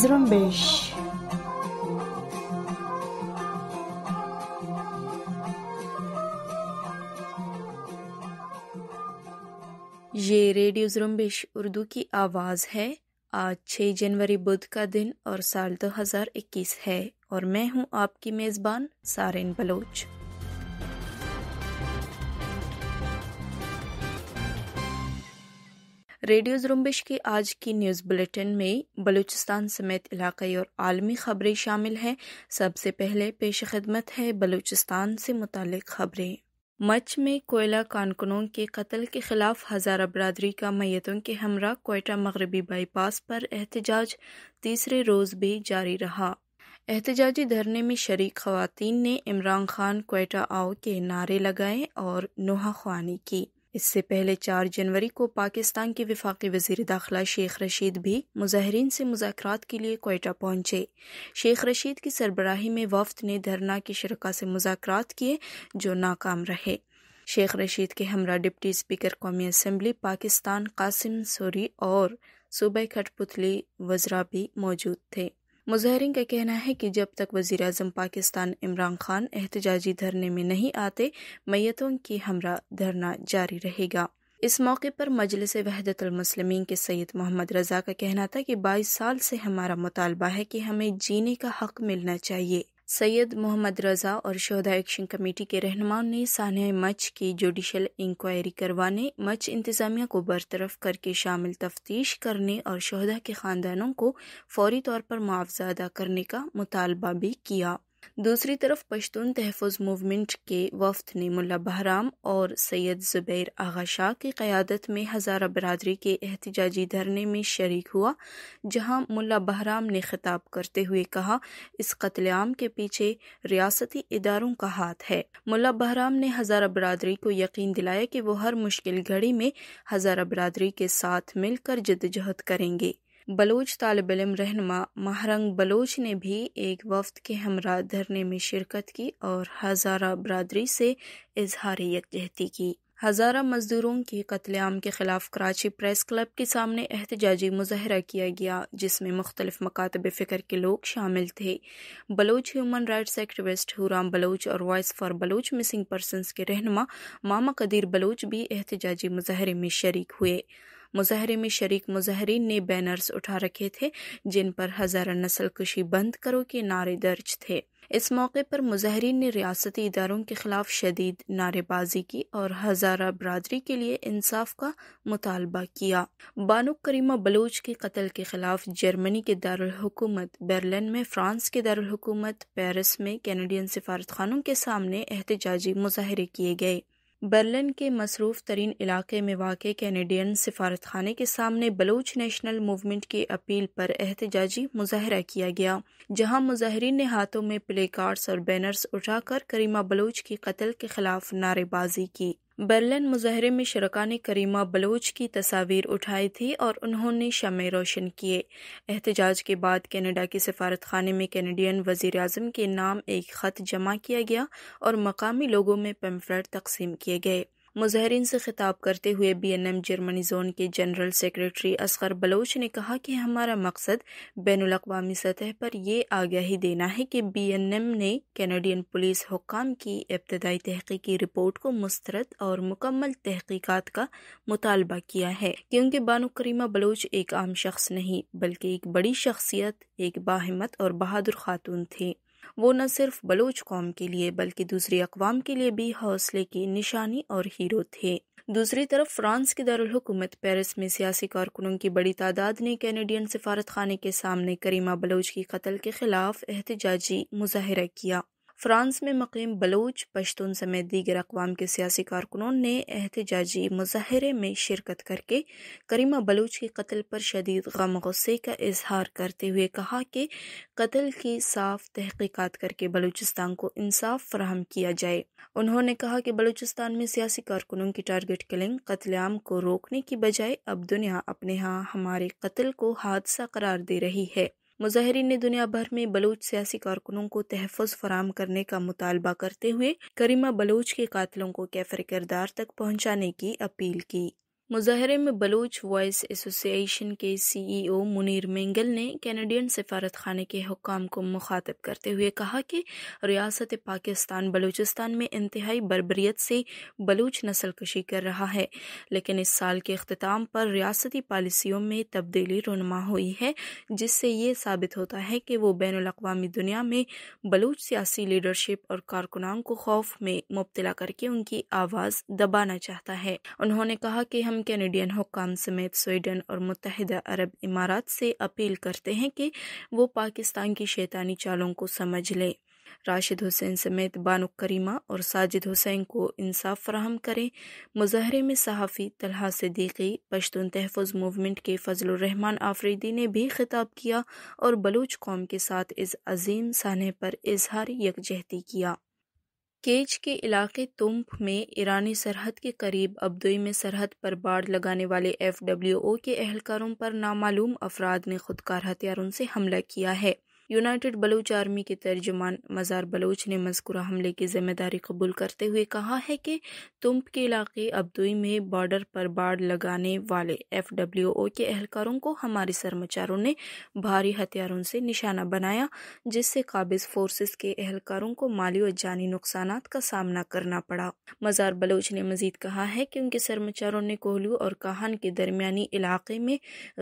Zrumbish. ये radio जुरुम्बिश Urdu की आवाज़ है आज 6 जनवरी बुध का दिन और साल 2021 है और मैं हूं आपकी मेज़बान सारेन बलोच रेडियो जुम्बिश की आज की न्यूज़ बुलेटिन में बलूचिस्तान समेत इलाकई और आलमी खबरें शामिल हैं सबसे पहले पेश खदमत है बलूचिस्तान से मुतल खबरें मच में कोयला कानकुनों के कत्ल के खिलाफ हज़ारा बरदरी का मैतों के हमरा कोयटा मगरबी बाईपास पर एहतजाज तीसरे रोज़ भी जारी रहा एहतजाजी धरने में शरीक खुवान ने इमरान खान कोयटा आओ के नारे लगाए और नुहा खुआनी की इससे पहले चार जनवरी को पाकिस्तान के विफाक वजीर दाखिला शेख रशीद भी मुजाहरीन से मुजात के लिए कोयटा पहुंचे शेख रशीद की सरबराही में वफद ने धरना की शरका से मुजात किए जो नाकाम रहे शेख रशीद के हमरा डिप्टी स्पीकर कौमी असम्बली पाकिस्तान कासिम सोरी और सूबे खटपुतली वजरा भी मौजूद थे मुजाहरीन का कहना है कि जब तक वज़ी अजम पाकिस्तान इमरान खान एहतजाजी धरने में नहीं आते मैतों की हमरा धरना जारी रहेगा इस मौके पर मजलिस वहदतमसलमिन के सैद मोहम्मद रजा का कहना था कि बाईस साल से हमारा मुतालबा है कि हमें जीने का हक मिलना चाहिए सैयद मोहम्मद रज़ा और शहदा एक्शन कमेटी के रहनुमाओं ने सानह मच की जुडिशल इंक्वायरी करवाने मच इंतज़ामिया को बरतरफ करके शामिल तफ्तीश करने और शहदा के ख़ानदानों को फौरी तौर पर मुआवजा अदा करने का मुतालबा भी किया दूसरी तरफ पश्तून तहफ़ मूवमेंट के वफद ने मुला बहराम और सैयद ज़ुबैर आगा शाह की क़्यादत में हज़ारा बरदरी के एहतजाजी धरने में शर्क हुआ जहां मुला बहराम ने खिताब करते हुए कहा इस कत्लेआम के पीछे रियासती इदारों का हाथ है मुला बहराम ने हज़ारा बरदरी को यकीन दिलाया कि वो हर मुश्किल घड़ी में हज़ारा बरदरी के साथ मिलकर जदजहद करेंगे बलोच तालब इलम रहनमा महरंग बलोच ने भी एक वफद के हमरा धरने में शिरकत की और हज़ारा बरदरी से इजहार यकजहती की हज़ारा मज़दूरों के कत्लेआम के ख़िलाफ़ कराची प्रेस क्लब के सामने एहतजाजी मुजाहरा किया गया जिसमें मुख्तलिफ मकातब फ़िक्र के लोग शामिल थे Baloch human rights activist Huram Baloch और voice for Baloch missing person के रहनमा मामा कदीर बलोच भी एहतजाजी मुजाहरे में शरीक हुए मुजाहरे में शरीक मुजाहरीन ने बैनर्स उठा रखे थे जिन पर हजारा नस्ल कुशी बंद करो के नारे दर्ज थे इस मौके पर मुजाहरीन ने रियासती इदारों के खिलाफ शदीद नारेबाजी की और हजारा बरदरी के लिए इंसाफ का मुतालबा किया बानो करीमा बलूच के कत्ल के खिलाफ जर्मनी के दारकूमत बर्लिन में फ्रांस के दारकूमत पेरिस में कैनेडियन खानों के सामने एहतजाजी मुजाहरे किए गए बर्लिन के मसरूफ़ तरीन इलाके में वाक़ कैनेडियन सिफारतखाने के सामने बलूच नेशनल मूवमेंट की अपील पर एहतजाजी मुजाहरा किया गया जहां मुजाहरीन ने हाथों में प्ले कार्ड्स और बैनर्स उठाकर करीमा बलूच की कत्ल के खिलाफ नारेबाजी की बर्लिन मुजाहरे में शरका ने करीमा बलोच की तस्वीर उठाई थी और उन्होंने शमें रोशन किए एहतजाज के बाद कनाडा के सफारत खाने में कैनेडियन वजीर अजम के नाम एक ख़त जमा किया गया और मकामी लोगों में पम्फलेट तकसीम किए गए मुजहरीन से खिताब करते हुए बीएनएम जर्मनी जोन के जनरल सेक्रेटरी असगर बलोच ने कहा कि हमारा मकसद बैन अवी सतह पर यह आगाही देना है कि बीएनएम ने कैनेडियन पुलिस हुकाम की इब्तदाई तहकीकी रिपोर्ट को मुस्तरद और मुकम्मल तहकीकत का मुतालबा किया है क्योंकि बानो करीमा बलोच एक आम शख्स नहीं बल्कि एक बड़ी शख्सियत एक बाहमत और बहादुर खातून थी वो न सिर्फ बलोच कौम के लिए बल्कि दूसरी अकवाम के लिए भी हौसले की निशानी और हीरो थे दूसरी तरफ फ्रांस की दारकूमत पेरिस में सियासी कारकुनों की बड़ी तादाद ने कैनेडियन सफारत खाने के सामने करीमा बलोच की कत्ल के खिलाफ एहतजाजी मुजाहरा किया फ्रांस में मकीम बलूच पश्तून समेत दीगर अकवाम के सियासी कारकुनों ने एहतजाजी मुजाहरे में शिरकत करके करीमा बलूच के कत्ल पर शदीद गम गुस्से का इजहार करते हुए कहा कि कत्ल की साफ तहकीकत करके बलूचिस्तान को इंसाफ फ्राहम किया जाए उन्होंने कहा कि बलूचिस्तान में सियासी कारकुनों की टारगेट किलिंग कत्लेआम को रोकने की बजाय अब दुनिया अपने यहाँ हमारे कत्ल को हादसा करार दे रही है मुजाहरीन ने दुनिया भर में बलूच सियासी कारकुनों को तहफ़ फराम करने का मुतालबा करते हुए करीमा बलूच के कातलों को कैफर किरदार तक पहुँचाने की अपील की मुजाहरे में बलूच वॉइस एसोसिएशन के सीईओ मुनीर मेंगल ने कैनेडियन सफारत खाने के हुकाम को मुखातब करते हुए कहा कि रियासत पाकिस्तान बलूचिस्तान में इंतहाई बरबरीत से बलूच नस्ल कशी कर रहा है लेकिन इस साल के अख्ताम पर रियासती पॉलिसियों में तब्दीली रुनमा हुई है जिससे ये साबित होता है कि वो बैन अवी दुनिया में बलूच सियासी लीडरशिप और कारकुनान को खौफ में मुबतला करके उनकी आवाज़ दबाना चाहता है उन्होंने कहा कि हम कैनेडियन हुकाम समेत स्वीडन और मुतहद अरब इमारात से अपील करते हैं कि वो पाकिस्तान की शैतानी चालों को समझ लें राशिद हुसैन समेत बानु करीमा और साजिद हुसैन को इंसाफ फ्राहम करें मुजाहरे में सहाफ़ी तलहा सिद्दीकी पश्तून तहफ़ मूवमेंट के फजलरहमान आफरीदी ने भी खिताब किया और बलूच कौम के साथ इस अजीम सहने पर इजहार यकजहती किया केच के इलाके तुम्प में ईरानी सरहद के करीब अब्दुई में सरहद पर बाढ़ लगाने वाले ओ के एहलकारों पर नामालूम अफराद ने खुदकार हथियारों से हमला किया है यूनाइटेड बलूच आर्मी के तर्जुमान मज़ार बलूच ने मजकूरा हमले की जिम्मेदारी कबूल करते हुए कहा है कि तुम्प के इलाके अब्दुई में बॉर्डर पर बाढ़ लगाने वाले एफ डब्ल्यू ओ के एहलकारों को हमारे सरमाचारों ने भारी हथियारों से निशाना बनाया जिससे काबिज फोर्सेस के एहलकारों को माली और जानी नुकसान का सामना करना पड़ा मज़ार बलूच ने मजीद कहा है कि उनके सरमाचारों ने कोहलू और कहान के दरमियानी इलाके में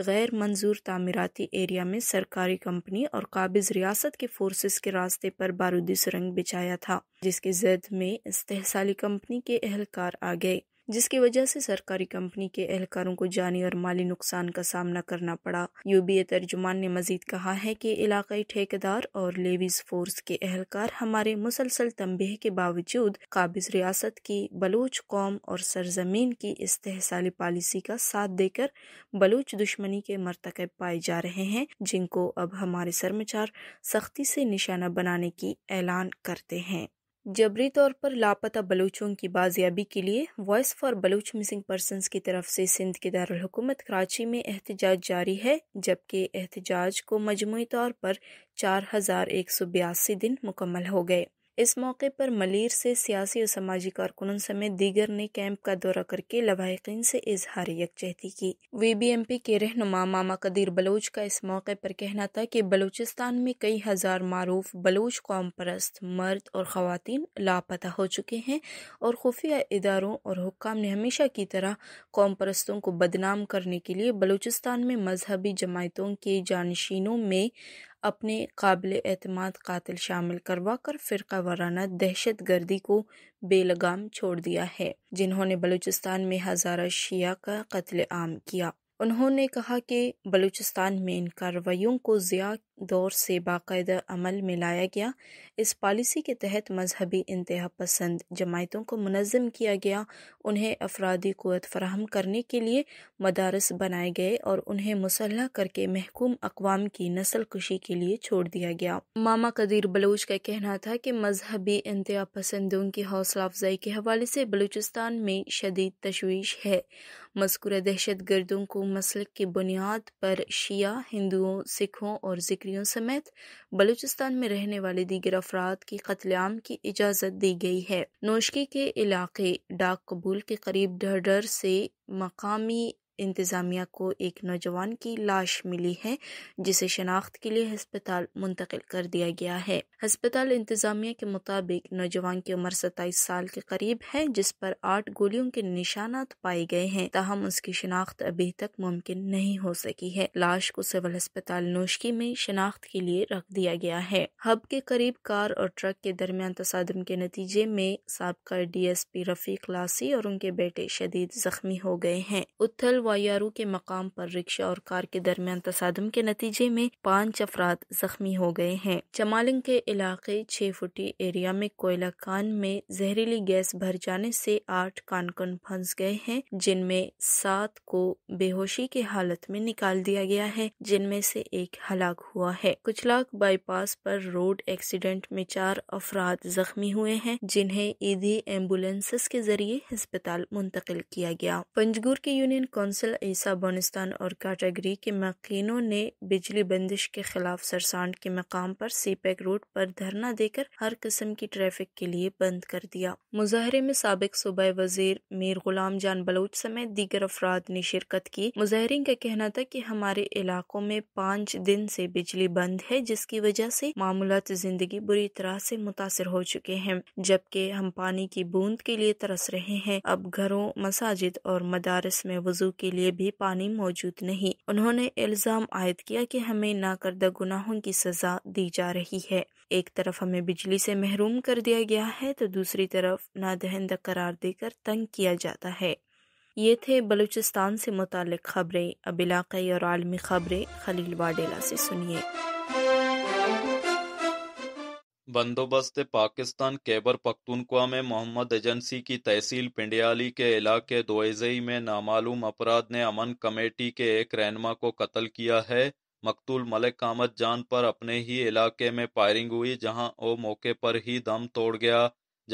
गैर मंजूर तामीराती एरिया में सरकारी कंपनी और काबिज काबिज रियासत के फोर्सेस के रास्ते पर बारूदी सुरंग बिछाया था जिसके जद में इस कंपनी के एहलकार आ गए जिसकी वजह से सरकारी कंपनी के एहलकारों को जानी और माली नुकसान का सामना करना पड़ा यूबीए तर्जुमान ने मजीद कहा है कि इलाकई ठेकेदार और लेवीज फोर्स के एहलकार हमारे मुसलसल तंबेह के बावजूद काबिज रियासत की बलूच कौम और सरजमीन की इस्तेसाली पॉलिसी का साथ देकर बलूच दुश्मनी के मरतकब पाए जा रहे हैं जिनको अब हमारे सरमचार सख्ती से निशाना बनाने की ऐलान करते हैं जबरी तौर पर लापता बलूचों की बाजियाबी के लिए voice for Baloch missing persons की तरफ से सिंध के दारकूमत कराची में एहतजाज जारी है जबकि एहतजाज को मजमू तौर पर चार हज़ार एक सौ बयासी दिन मुकम्मल हो गए इस मौके पर मलिर से सियासी और समाजी कारकुनों समेत दीगर ने कैंप का दौरा करके लवाहकिन से इजहार यकजहती की वी बी एम पी के रहनुमा मामा कदीर बलोच का इस मौके पर कहना था कि बलूचिस्तान में कई हजार मारूफ बलोच कौम परस्त मर्द और खातन लापता हो चुके हैं और खुफिया इदारों और हुक्म ने हमेशा की तरह कौम परस्तों को बदनाम करने के लिए बलूचिस्तान में मजहबी जमातों के जानशीनों में अपने काबिल एतम कातिल शामिल करवा कर फ़िरका वाराना दहशत गर्दी को बेलगाम छोड़ दिया है जिन्होंने बलूचिस्तान में हज़ारा शिया का कत्ल आम किया उन्होंने कहा कि बलूचिस्तान में इन कार्रवाइयों को ज़िया दौर से बाकायदा अमल में लाया गया इस पॉलिसी के तहत मजहबी इंतहा पसंद जमायतों को मनज़म किया गया उन्हें अफराधी क़वत फ्राहम करने के लिए मदारस बनाए गए और उन्हें मुसलह करके महकूम अकवाम की नस्ल कुशी के लिए छोड़ दिया गया मामा कदीर बलूच का कहना था कि मजहबी इंतहा पसंदों की हौसला अफजाई के हवाले से बलूचिस्तान में शदीद तशवीश है मस्कुरा दहशत गर्दों को मसल की बुनियाद पर शिया हिंदुओं सिखों और जिक्र बकरियों समेत बलूचिस्तान में रहने वाले दीगर अफराद की कतलेआम की इजाज़त दी गई है नोशकी के इलाके डाक कबूल के करीब डर से मकामी इंतज़ामिया को एक नौजवान की लाश मिली है जिसे शनाख्त के लिए हस्पताल मुंतकिल कर दिया गया है हस्पताल इंतज़ामिया के मुताबिक नौजवान की उम्र सताईस साल के करीब है जिस पर आठ गोलियों के निशानात पाए गए हैं ताहम उसकी शनाख्त अभी तक मुमकिन नहीं हो सकी है लाश को सिविल अस्पताल नोशकी में शनाख्त के लिए रख दिया गया है हब के करीब कार और ट्रक के दरमियान तसादम के नतीजे में सबका D S P Rafiq Lasi और उनके बेटे शदीद जख्मी हो गए हैं व व यारू के मकाम पर रिक्शा और कार के दरमियान तसादम के नतीजे में पाँच अफराद जख्मी हो गए हैं चमालिंग के इलाके छह फुटी एरिया में कोयला कान में जहरीली गैस भर जाने से आठ कानकन फंस गए हैं जिनमें सात को बेहोशी के हालत में निकाल दिया गया है जिनमें से एक हलाक हुआ है कुचलाक बाईपास पर रोड एक्सीडेंट में चार अफराद जख्मी हुए हैं जिन्हें ईदी एम्बुलेंसेस के जरिए अस्पताल मुंतकिल किया गया पंजगुर के union council council Isa Bonistan और कैटेगरी के मकिनों ने बिजली बंदिश के खिलाफ सरसांड के मकाम पर सीपैक रोड पर धरना देकर हर किस्म की ट्रैफिक के लिए बंद कर दिया मुजाहरे में सबक सूबा वजीर मीर गुलाम जान बलोच समेत दीगर अफराद ने शिरकत की मुजाहरीन का कहना था की हमारे इलाकों में पाँच दिन से बिजली बंद है जिसकी वजह से मामूलत जिंदगी बुरी तरह से मुतासर हो चुके हैं जबकि हम पानी की बूंद के लिए तरस रहे हैं अब घरों मसाजिद और मदारस में वजू के के लिए भी पानी मौजूद नहीं उन्होंने इल्जाम आयद किया कि हमें ना करदा गुनाहों की सजा दी जा रही है एक तरफ हमें बिजली से महरूम कर दिया गया है तो दूसरी तरफ नादहंदा करार देकर तंग किया जाता है ये थे बलूचिस्तान से मुतल खबरें अब इलाकई और आलमी खबरें खलील वाडेला से सुनिए बंदोबस्त पाकिस्तान कैबर पख्तूनख्वा में मोहम्मद एजेंसी की तहसील पिंडियाली के इलाके दोएजई में नामालूम अपराध ने अमन कमेटी के एक रहनमा को कत्ल किया है मकतूल मलिक कामत जान पर अपने ही इलाके में फायरिंग हुई जहां वो मौके पर ही दम तोड़ गया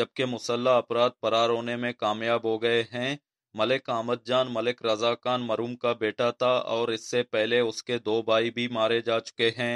जबकि मुसल्ला अपराध फरार होने में कामयाब हो गए हैं मलिक कामत जान मलिक रजा खान मरूम का बेटा था और इससे पहले उसके दो भाई भी मारे जा चुके हैं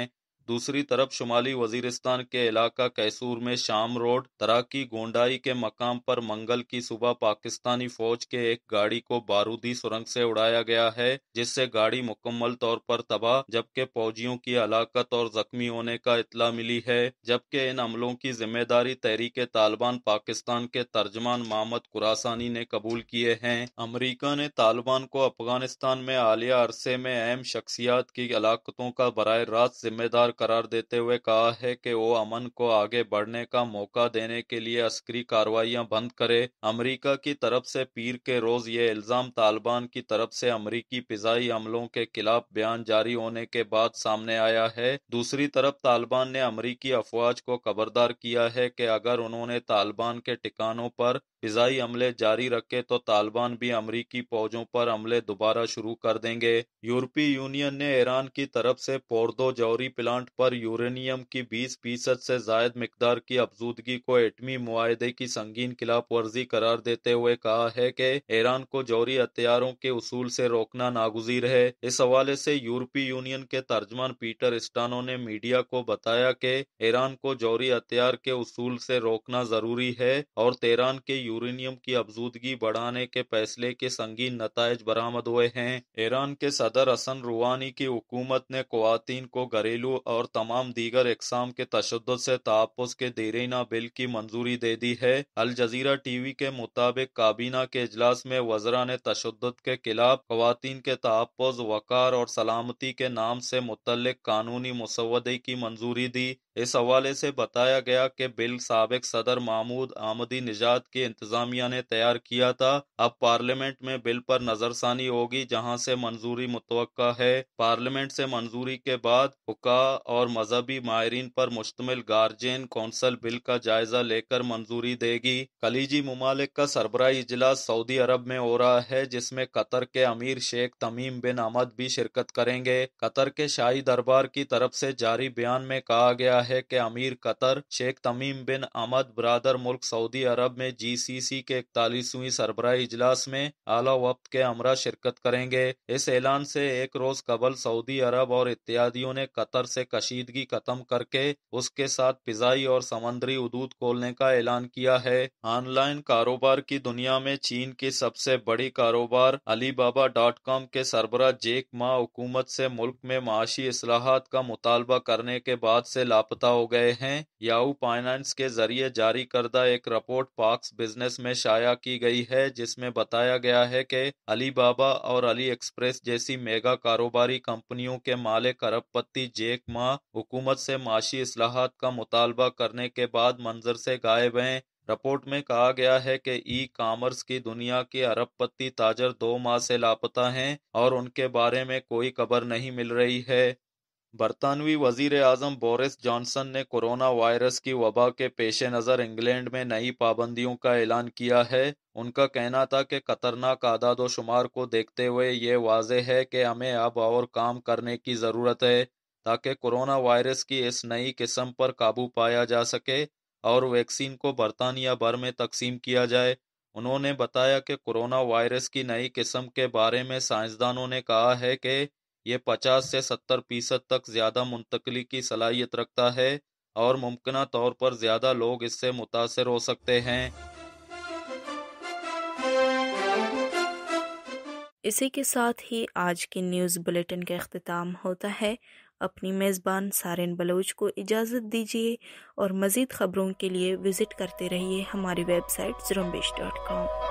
दूसरी तरफ शुमाली वजीरिस्तान के इलाका कैसूर में शाम रोड तराकी गोंडाई के मकाम पर मंगल की सुबह पाकिस्तानी फौज के एक गाड़ी को बारूदी सुरंग से उड़ाया गया है जिससे गाड़ी मुकम्मल तौर पर तबाह जबकि फौजियों की हलाकत और जख्मी होने का इतला मिली है जबकि इन हमलों की जिम्मेदारी तहरीक तालिबान पाकिस्तान के तर्जमान मोहम्मद कुरासानी ने कबूल किए हैं अमरीका ने तालिबान को अफगानिस्तान में आलिया अरसे में अहम शख्सियात की हलाकतों का बर रास्त जिम्मेदार करार देते हुए कहा है कि वो अमन को आगे बढ़ने का मौका देने के लिए अस्करी कार्रवाइयां बंद करे अमेरिका की तरफ से पीर के रोज ये इल्जाम तालिबान की तरफ से अमरीकी फिजाई अमलों के खिलाफ बयान जारी होने के बाद सामने आया है दूसरी तरफ तालिबान ने अमरीकी अफवाज को खबरदार किया है कि अगर उन्होंने तालिबान के ठिकानों पर फ़िज़ाई हमले जारी रखे तो तालिबान भी अमरीकी फौजों पर हमले दोबारा शुरू कर देंगे यूरोपीय यूनियन ने ईरान की तरफ से पोर्दो जौहरी प्लांट पर यूरेनियम की 20 फीसद से जायद मकदार की अफजूदगी को एटमी माहदे की संगीन खिलाफ वर्जी करार देते हुए कहा है कि ईरान को जौहरी हथियारों के उसूल से रोकना नागुजीर है इस हवाले से यूरोपीय यूनियन के तर्जमान पीटर स्टानो ने मीडिया को बताया कि ईरान को जौहरी हथियार के उसूल से रोकना जरूरी है और तेहरान के यूरेनियम की अफजूदगी बढ़ाने के फैसले के संगीन नतज बरामद हुए हैं ईरान के सदर असन रूहानी की हुकूमत ने खुवान को घरेलू और तमाम दीगर इकसाम के तशद से तहफ़ के देरीना बिल की मंजूरी दे दी है अल जजीरा टीवी के मुताबिक काबीना के अजलास में वजरा ने तशद के खिलाफ खुवान के तहफ़ वक़ार और सलामती के नाम से मुतल कानूनी मुसवदे की मंजूरी दी इस हवाले से बताया गया कि बिल सबक सदर महमूद आमदी निजात के इंतजामिया ने तैयार किया था अब पार्लियामेंट में बिल पर नजरसानी होगी जहां से मंजूरी मुतव है पार्लियामेंट से मंजूरी के बाद हुका और मजहबी माहरीन पर मुश्तमिल गार्जियन कौंसल बिल का जायजा लेकर मंजूरी देगी कलीजी ममालिक का सरबरा इजलास सऊदी अरब में हो रहा है जिसमें कतर के अमीर शेख तमीम बिन अहमद भी शिरकत करेंगे कतर के शाही दरबार की तरफ से जारी बयान में कहा गया है है कि अमीर Qatar Sheikh Tamim bin Ahmad बरदर मुल्क सऊदी अरब में जी सी सी के इकतालीसवीं सरबरा इजलास में आला वक्त के अमरा शिरकत करेंगे इस ऐलान से एक रोज कबल सऊदी अरब और इत्यादियों ने कतर से कशीदगी खत्म करके उसके साथ फिजाई और समंदरी उदूद खोलने का ऐलान किया है ऑनलाइन कारोबार की दुनिया में चीन की सबसे बड़ी कारोबार अलीबाबा डॉट कॉम के सरबरा जेक मा हुकूमत से मुल्क में माशी असलाहत का मुतालबा करने के बाद से लापता लापता हो गए हैं याहू फाइनेंस के जरिए जारी करदा एक रिपोर्ट पाक्स बिजनेस में शाया की गई है जिसमें बताया गया है कि अली बाबा और अली एक्सप्रेस जैसी मेगा कारोबारी कंपनियों के मालिक अरबपति जेक मा हुकूमत से माशी असलाहत का मुतालबा करने के बाद मंजर से गायब हैं रिपोर्ट में कहा गया है कि ई कामर्स की दुनिया के अरबपति ताजर दो माह से लापता हैं और उनके बारे में कोई खबर नहीं मिल रही है बरतानवी वजीर अजम बोरिस जॉनसन ने कोरोना वायरस की वबा के पेश नजर इंग्लैंड में नई पाबंदियों का ऐलान किया है। उनका कहना था कि खतरनाक आदाद व शुमार को देखते हुए ये वाज है कि हमें अब और काम करने की जरूरत है ताकि कोरोना वायरस की इस नई किस्म पर काबू पाया जा सके और वैक्सीन को बरतानिया भर में तकसीम किया जाए। उन्होंने बताया कि कोरोना वायरस की नई किस्म के बारे में साइंसदानों ने कहा है कि ये 50 से 70 फीसद तक ज़्यादा मुंतकली की सलाहियत रखता है और मुमकिन तौर पर ज़्यादा लोग इससे मुतासर हो सकते हैं इसी के साथ ही आज के न्यूज़ बुलेटिन का अख्ताम होता है अपनी मेज़बान सारिन बलोच को इजाज़त दीजिए और मज़ीद ख़बरों के लिए विज़िट करते रहिए हमारी वेबसाइट जुरम्बिश डॉट कॉम